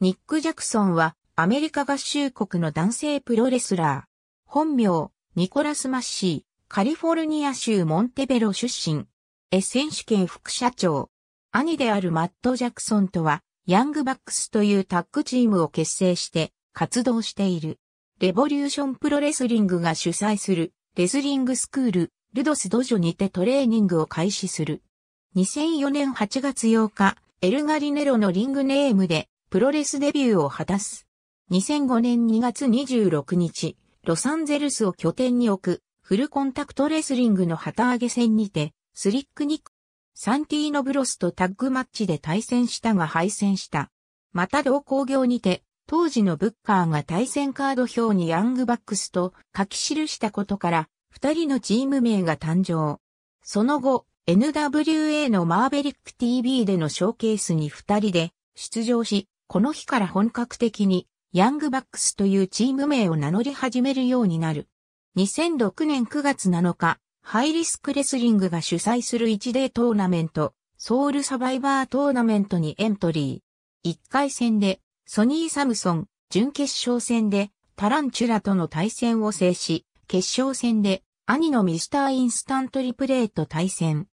ニック・ジャクソンはアメリカ合衆国の男性プロレスラー。本名、ニコラス・マッシー、カリフォルニア州モンテベロ出身。エ選手権副社長。兄であるマット・ジャクソンとは、ヤングバックスというタッグチームを結成して活動している。レボリューションプロレスリングが主催するレスリングスクール、ルドスドジョにてトレーニングを開始する。2004年8月8日、エルガリネロのリングネームでプロレスデビューを果たす。2005年2月26日、ロサンゼルスを拠点に置く、フルコンタクトレスリングの旗揚げ戦にて、スリックニック、サンティーノブロスとタッグマッチで対戦したが敗戦した。また同工業にて、当時のブッカーが対戦カード表にヤングバックスと書き記したことから、二人のチーム名が誕生。その後、NWA のマーベリック TV でのショーケースに二人で出場し、この日から本格的にヤングバックスというチーム名を名乗り始めるようになる。2006年9月7日、ハイリスクレスリングが主催する1デートーナメント、ソウルサバイバートーナメントにエントリー。1回戦で、ソニー・サムソン、準決勝戦で、タランチュラとの対戦を制し、決勝戦で、兄のミスター・インスタントリプレイと対戦。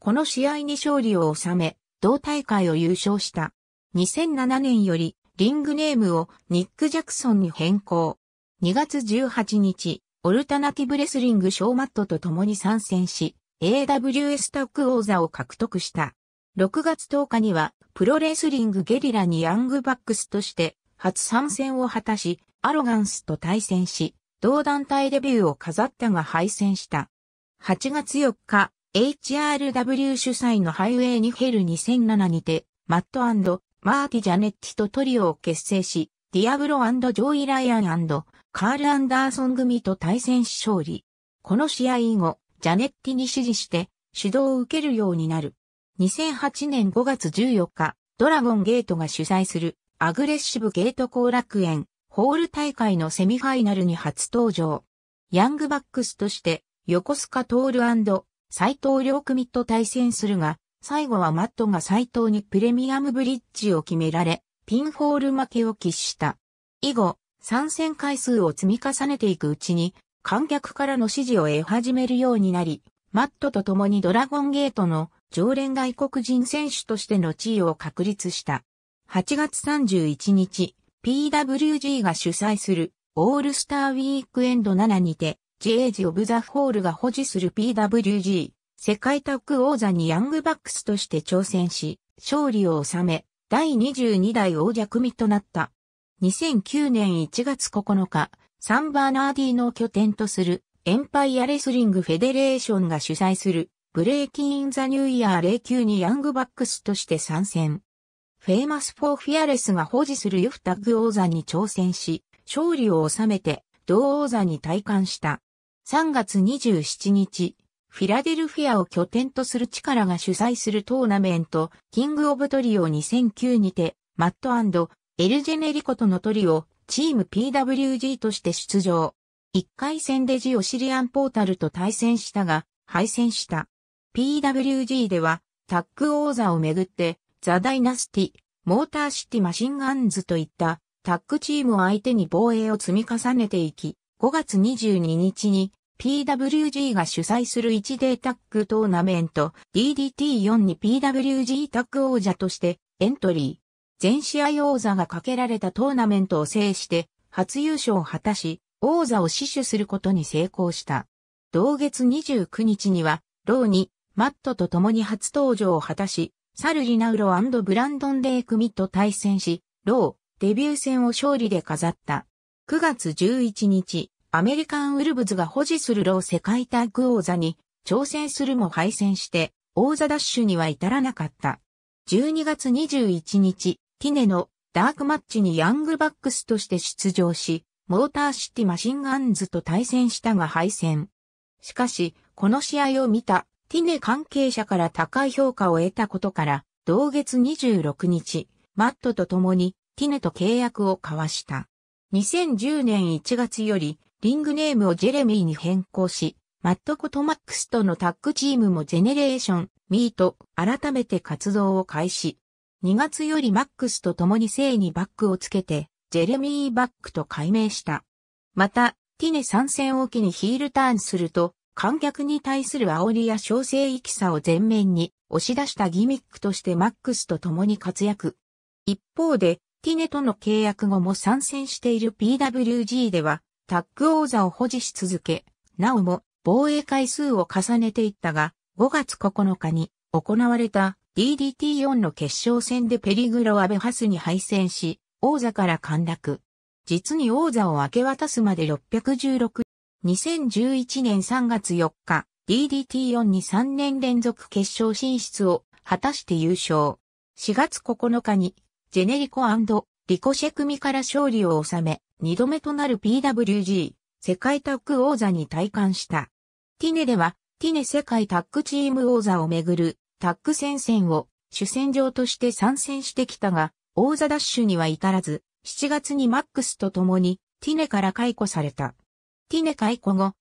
この試合に勝利を収め、同大会を優勝した。2007年よりリングネームをニック・ジャクソンに変更。2月18日、オルタナティブレスリングショーマットと共に参戦し、AWS タック王座を獲得した。6月10日には、プロレスリングゲリラにヤングバックスとして初参戦を果たし、アロガンスと対戦し、同団体デビューを飾ったが敗戦した。8月4日、HRW 主催のハイウェイにヘル2007にて、マットマーティ・ジャネッティとトリオを結成し、ディアブロジョイ・ライアンカール・アンダーソン組と対戦し勝利。この試合以後、ジャネッティに指示して指導を受けるようになる。2008年5月14日、ドラゴンゲートが主催するアグレッシブゲート後楽園ホール大会のセミファイナルに初登場。ヤングバックスとして横須賀トール斎藤良組と対戦するが、最後はマットが斎藤にプレミアムブリッジを決められ、ピンホール負けを喫した。以後、参戦回数を積み重ねていくうちに、観客からの支持を得始めるようになり、マットと共にドラゴンゲートの常連外国人選手としての地位を確立した。8月31日、PWG が主催するオールスターウィークエンド7にて、ジェージ・オブ・ザ・ホールが保持する PWG 世界タッグ王座にヤングバックスとして挑戦し、勝利を収め、第22代王者組となった。2009年1月9日、サンバーナーディーの拠点とするエンパイアレスリングフェデレーションが主催するブレイキン・イン・ザ・ニューイヤー09にヤングバックスとして参戦。フェイマス・フォー・フィアレスが保持するユフタッグ王座に挑戦し、勝利を収めて同王座に退官した。3月27日、フィラデルフィアを拠点とする力が主催するトーナメント、キングオブトリオ2009にて、マットエルジェネリコとのトリオ、チーム PWG として出場。1回戦でジオシリアンポータルと対戦したが、敗戦した。PWG では、タッグ王座をめぐって、ザ・ダイナスティ、モーターシティ・マシンガンズといったタッグチームを相手に防衛を積み重ねていき、5月22日に PWG が主催する1データックトーナメント DDT4 に PWG タック王者としてエントリー。全試合王座がかけられたトーナメントを制して初優勝を果たし王座を死守することに成功した。同月29日にはローにマットと共に初登場を果たしサル・リナウロブランドン・デイ・クミと対戦しローデビュー戦を勝利で飾った。9月11日、アメリカンウルブズが保持するロー世界タッグ王座に挑戦するも敗戦して王座ダッシュには至らなかった。12月21日、ティネのダークマッチにヤングバックスとして出場し、モーターシティマシンガンズと対戦したが敗戦。しかし、この試合を見たティネ関係者から高い評価を得たことから、同月26日、マットと共にティネと契約を交わした。2010年1月よりリングネームをジェレミーに変更し、マットコトマックスとのタッグチームもジェネレーション、ミーと改めて活動を開始。2月よりマックスと共に性にバックをつけて、ジェレミーバックと改名した。また、ティネ参戦を機にヒールターンすると、観客に対する煽りや小生意気さを前面に押し出したギミックとしてマックスと共に活躍。一方で、ティネとの契約後も参戦している PWG では、タッグ王座を保持し続け、なおも防衛回数を重ねていったが、5月9日に行われた DDT4 の決勝戦でペリグロ・アベハスに敗戦し、王座から陥落。実に王座を明け渡すまで616。2011年3月4日、DDT4 に3年連続決勝進出を果たして優勝。4月9日に、ジェネリコリコシェ組から勝利を収め、2度目となる PWG 世界タッグ王座に退官した。ティネでは、ティネ世界タッグチーム王座をめぐるタッグ戦線を主戦場として参戦してきたが、王座ダッシュには至らず、7月にマックスと共にティネから解雇された。ティネ解雇後、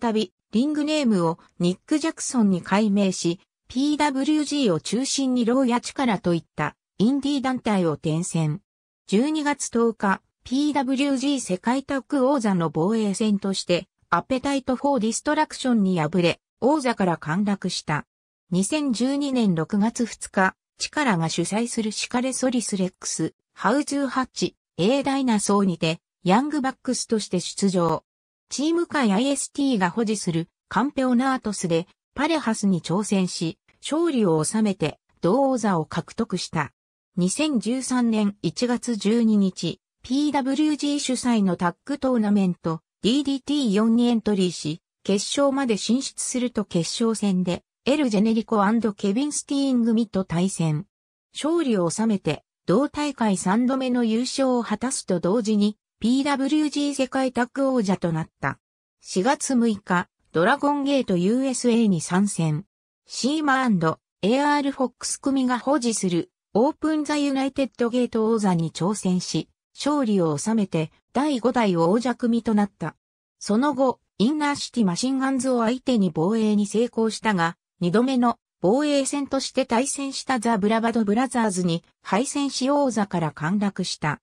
再びリングネームをニック・ジャクソンに改名し、PWG を中心にローカラといったインディー団体を転戦。12月10日、PWG 世界タッグ王座の防衛戦として、アペタイト・フォー・ディストラクションに敗れ、王座から陥落した。2012年6月2日、チカラが主催するシカレソリスレックス、ハウズーハッチ、A ダイナソーにて、ヤングバックスとして出場。チーム界 IST が保持するカンペオナートスでパレハスに挑戦し、勝利を収めて同王座を獲得した。2013年1月12日、PWG 主催のタッグトーナメント DDT4 にエントリーし、決勝まで進出すると決勝戦で、エル・ジェネリコケビン・スティーン組と対戦。勝利を収めて、同大会3度目の優勝を果たすと同時に、PWG 世界タッグ王者となった。4月6日、ドラゴンゲート USA に参戦。シーマ &AR フォックス組が保持するオープンザユナイテッドゲート王座に挑戦し、勝利を収めて第5代王者組となった。その後、インナーシティマシンガンズを相手に防衛に成功したが、2度目の防衛戦として対戦したザ・ブラバド・ブラザーズに敗戦し王座から陥落した。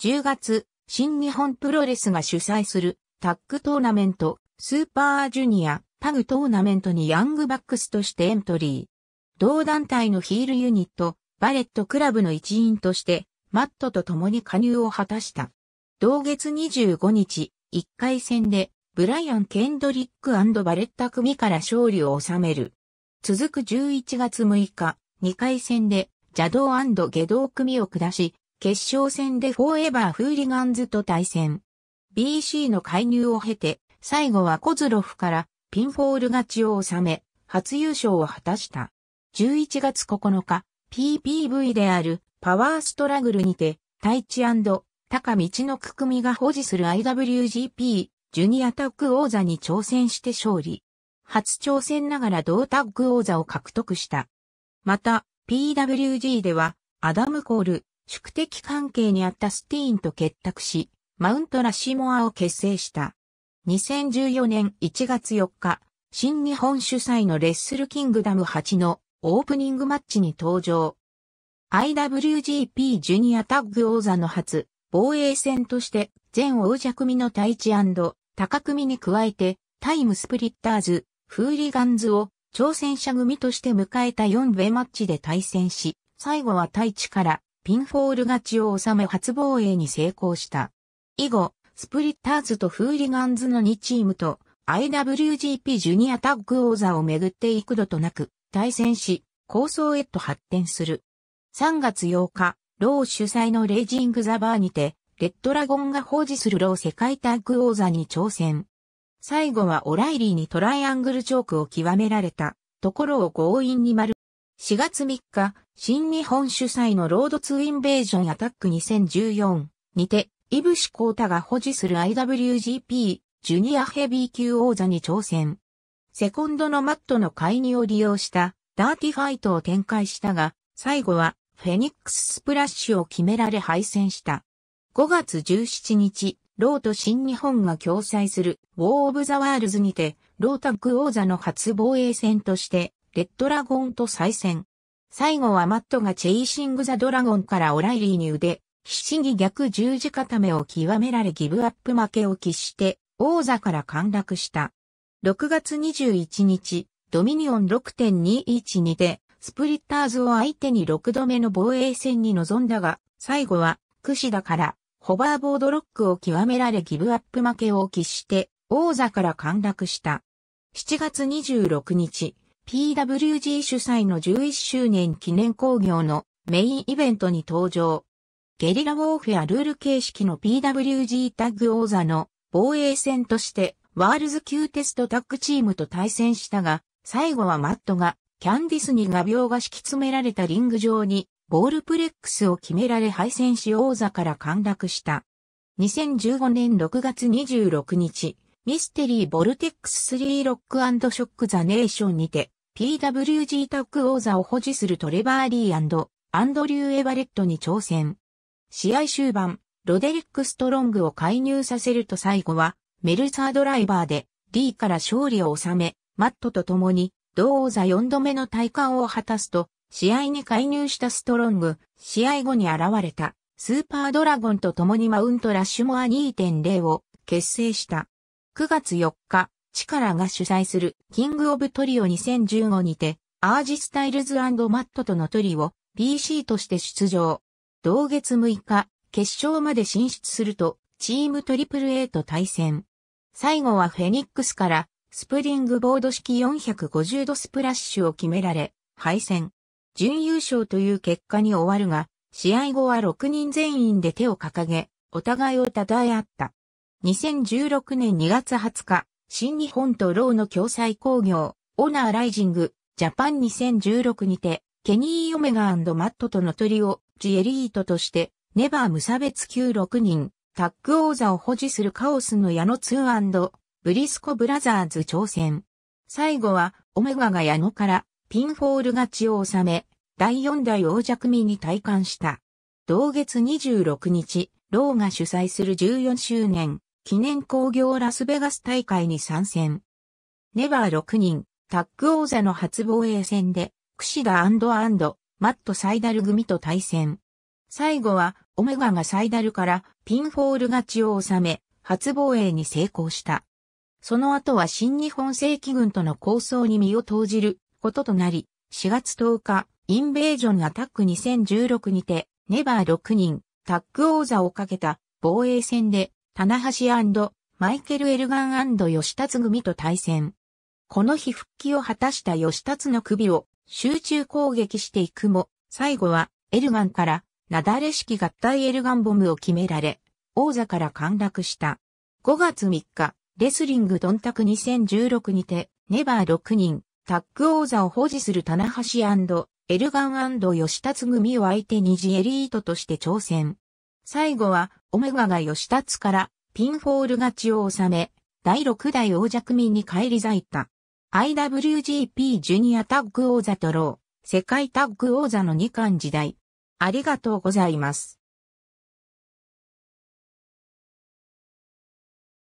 10月、新日本プロレスが主催するタッグトーナメント、スーパージュニア、タグトーナメントにヤングバックスとしてエントリー。同団体のヒールユニット、バレットクラブの一員としてマットと共に加入を果たした。同月25日、1回戦で、ブライアン・ケンドリックバレッタ組から勝利を収める。続く11月6日、2回戦で、邪道下道組を下し、決勝戦でフォーエバー・フーリガンズと対戦。BC の介入を経て、最後はコズロフからピンフォール勝ちを収め、初優勝を果たした。11月9日、PPV であるパワーストラグルにて、イチ高道のくくみが保持する IWGP ジュニアタッグ王座に挑戦して勝利。初挑戦ながら同タッグ王座を獲得した。また、PWG では、アダム・コール、宿敵関係にあったスティーンと結託し、マウント・ラシモアを結成した。2014年1月4日、新日本主催のレッスルキングダム8のオープニングマッチに登場。IWGP ジュニアタッグ王座の初、防衛戦として、全王者組の太一高組に加えて、タイムスプリッターズ、フーリガンズを挑戦者組として迎えた4ウェマッチで対戦し、最後は太一からピンフォール勝ちを収め初防衛に成功した。以後、スプリッターズとフーリガンズの2チームと IWGP ジュニアタッグ王座をめぐって幾度となく対戦し、構想へと発展する。3月8日、ロー主催のレイジングザバーにて、レッドラゴンが保持するロー世界タッグ王座に挑戦。最後はオライリーにトライアングルチョークを極められたところを強引に丸。4月3日、新日本主催のロードツーインベージョンアタック2014にて、イブシコータが保持する IWGP ジュニアヘビー級王座に挑戦。セコンドのマットの介入を利用したダーティファイトを展開したが、最後はフェニックススプラッシュを決められ敗戦した。5月17日、ローと新日本が共催するウォー・オブ・ザ・ワールズにて、ロータック王座の初防衛戦として、レッドラゴンと再戦。最後はマットがチェイシング・ザ・ドラゴンからオライリーに腕、必死に逆十字固めを極められギブアップ負けを喫して、王座から陥落した。6月21日、ドミニオン6.212で、スプリッターズを相手に6度目の防衛戦に臨んだが、最後は、櫛田から、ホバーボードロックを極められギブアップ負けを喫して、王座から陥落した。7月26日、PWG 主催の11周年記念興行のメインイベントに登場。ゲリラウォーフェアルール形式の PWG タッグ王座の防衛戦として、ワールズ級テストタッグチームと対戦したが、最後はマットがキャンディスに画鋲が敷き詰められたリング上に、ボールプレックスを決められ敗戦し王座から陥落した。2015年6月26日、ミステリーボルテックス3ロックショックザネーションにて、PWG タッグ王座を保持するトレバー・リーアンドリュー・エバレットに挑戦。試合終盤、ロデリック・ストロングを介入させると最後は、メルサードライバーで、リーから勝利を収め、マットと共に、同王座4度目の体感を果たすと、試合に介入したストロング、試合後に現れた、スーパードラゴンと共にマウントラッシュモア2.0を結成した。9月4日、チカラが主催するキングオブトリオ2015にて、アージスタイルズマットとのトリオ、PC として出場。同月6日、決勝まで進出すると、チームトリプル a と対戦。最後はフェニックスからスプリングボード式450度スプラッシュを決められ、敗戦。準優勝という結果に終わるが、試合後は6人全員で手を掲げ、お互いを称え合った。2016年2月20日、新日本とローの共催工業、オナーライジング、ジャパン2016にて、ケニー・オメガマットとのトリオ、ジエリートとして、ネバー無差別級6人、タッグ王座を保持するカオスの矢野2ブリスコブラザーズ挑戦。最後は、オメガが矢野からピンフォール勝ちを収め、第4代王者組に退官した。同月26日、ローが主催する14周年記念工業ラスベガス大会に参戦。ネバー6人、タッグ王座の初防衛戦で、クシダマットサイダル組と対戦。最後は、オメガがサイダルからピンフォール勝ちを収め、初防衛に成功した。その後は新日本正規軍との構想に身を投じることとなり、4月10日、インベージョンアタック2016にて、ネバー6人、タッグ王座をかけた防衛戦で、棚橋マイケル・エルガン吉達組と対戦。この日復帰を果たした吉達の首を集中攻撃していくも、最後はエルガンからなだれ式合体エルガンボムを決められ、王座から陥落した。5月3日、レスリングドンタク2016にて、ネバー6人、タッグ王座を保持する棚橋エルガン吉達組を相手に次エリートとして挑戦。最後は、オメガが吉達からピンフォール勝ちを収め、第6代王者組に返り咲いた。IWGP ジュニアタッグ王座とロー、世界タッグ王座の2巻時代。ありがとうございます。